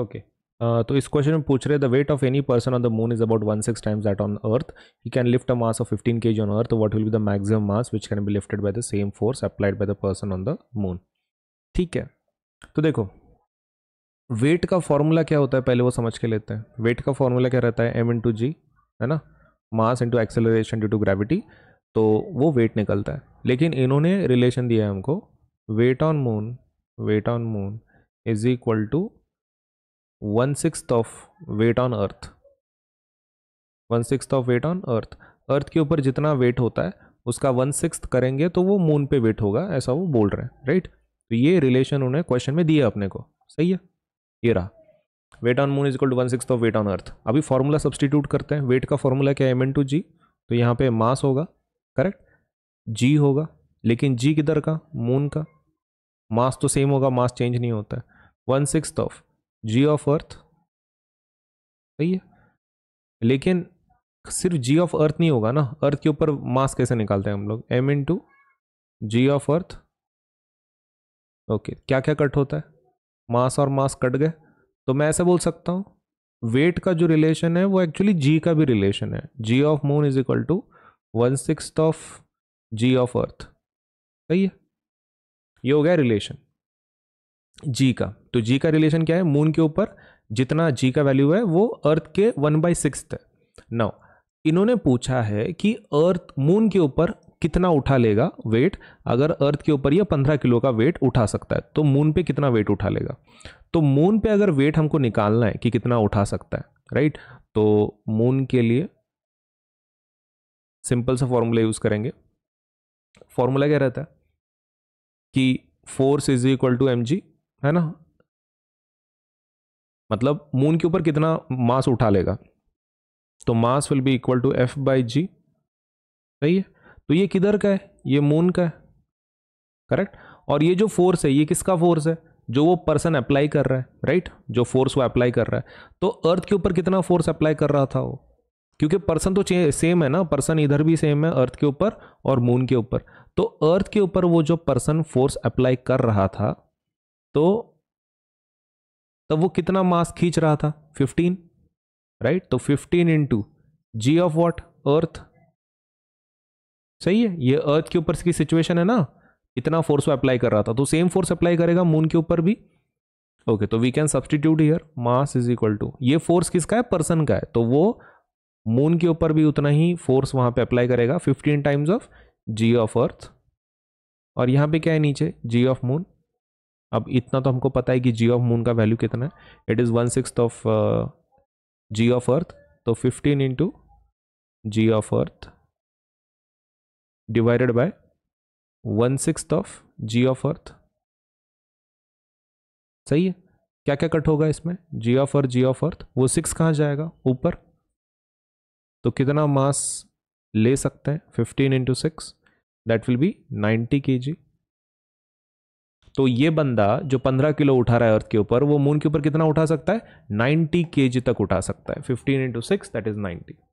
okay uh, तो इस question में पूछ रहे the weight of any person on the moon is about one six times that on earth he can lift a mass of fifteen K G on earth what will be the maximum mass which can be lifted by the same force applied by the person on the moon ठीक है तो देखो wait का formula क्या होता है पहले वो समझ के लेते हैं वेट का फॉर्मूला क्या रहता है एम इंटू जी है ना mass into acceleration due to gravity तो वो वेट निकलता है लेकिन इन्होंने रिलेशन दिया है हमको weight on moon weight on moon is equal to one six of weight on earth one six of weight on earth earth के ऊपर जितना वेट होता है उसका वन सिक्स करेंगे तो वो मून पे वेट होगा ऐसा वो बोल रहे हैं राइट तो ये रिलेशन उन्हें क्वेश्चन में दिया अपने को सही है ये रहा weight on moon is equal to one six of weight on earth अभी फार्मूला सब्सटीट्यूट करते हैं वेट का फॉर्मूला क्या है एम एन टू जी तो यहाँ पे मास होगा करेक्ट जी होगा लेकिन जी किधर का मून का मास तो सेम होगा मास चेंज नहीं होता है one six of G of earth सही है लेकिन सिर्फ जी ऑफ अर्थ नहीं होगा ना अर्थ के ऊपर मास कैसे निकालते हैं हम लोग M into G of earth okay क्या क्या कट होता है मास और मास कट गए तो मैं ऐसे बोल सकता हूँ वेट का जो रिलेशन है वो एक्चुअली जी का भी रिलेशन है G of moon is equal to one six of G of earth सही है ये हो गया रिलेशन जी का तो जी का रिलेशन क्या है मून के ऊपर जितना जी का वैल्यू है वो अर्थ के वन बाई सिक्स नौ इन्होंने पूछा है कि अर्थ मून के ऊपर कितना उठा लेगा वेट अगर अर्थ के ऊपर यह पंद्रह किलो का वेट उठा सकता है तो मून पे कितना वेट उठा लेगा तो मून पे अगर वेट हमको निकालना है कि कितना उठा सकता है राइट तो मून के लिए सिंपल सा फॉर्मूला यूज़ करेंगे फॉर्मूला क्या रहता है कि force is equal to M G है ना मतलब मून के ऊपर कितना मास उठा लेगा तो mass will be equal to F by G सही है तो ये किधर का है ये मून का है करेक्ट और ये जो फोर्स है ये किसका फोर्स है जो वो पर्सन अप्लाई कर रहा है राइट जो फोर्स वो अप्लाई कर रहा है तो अर्थ के ऊपर कितना फोर्स अप्लाई कर रहा था वो क्योंकि पर्सन तो सेम है ना पर्सन इधर भी सेम है अर्थ के ऊपर और मून के ऊपर तो अर्थ के ऊपर वो जो पर्सन फोर्स अप्लाई कर रहा था तो तब वो कितना मास खींच रहा था 15 राइट तो 15 into G of what earth सही है ये अर्थ के ऊपर की सिचुएशन है ना इतना फोर्स वो अप्लाई कर रहा था तो सेम फोर्स अप्लाई करेगा मून के ऊपर भी ओके तो we can substitute here mass is equal to ये फोर्स किसका है पर्सन का है तो वो मून के ऊपर भी उतना ही फोर्स वहां पे अप्लाई करेगा 15 times of G of earth और यहां पे क्या है नीचे जी ऑफ मून अब इतना तो हमको पता है कि जी ऑफ मून का वैल्यू कितना है it is one six of G of earth तो fifteen into G of earth divided by one six of G of earth सही है क्या क्या कट होगा इसमें जी ऑफ अर्थ जी ऑफ अर्थ वो सिक्स कहाँ जाएगा ऊपर तो कितना मास ले सकते हैं fifteen into six that will be ninety K G तो ये बंदा जो 15 किलो उठा रहा है अर्थ के ऊपर वो मून के ऊपर कितना उठा सकता है 90 के तक उठा सकता है 15 इंटू सिक्स दैट इज 90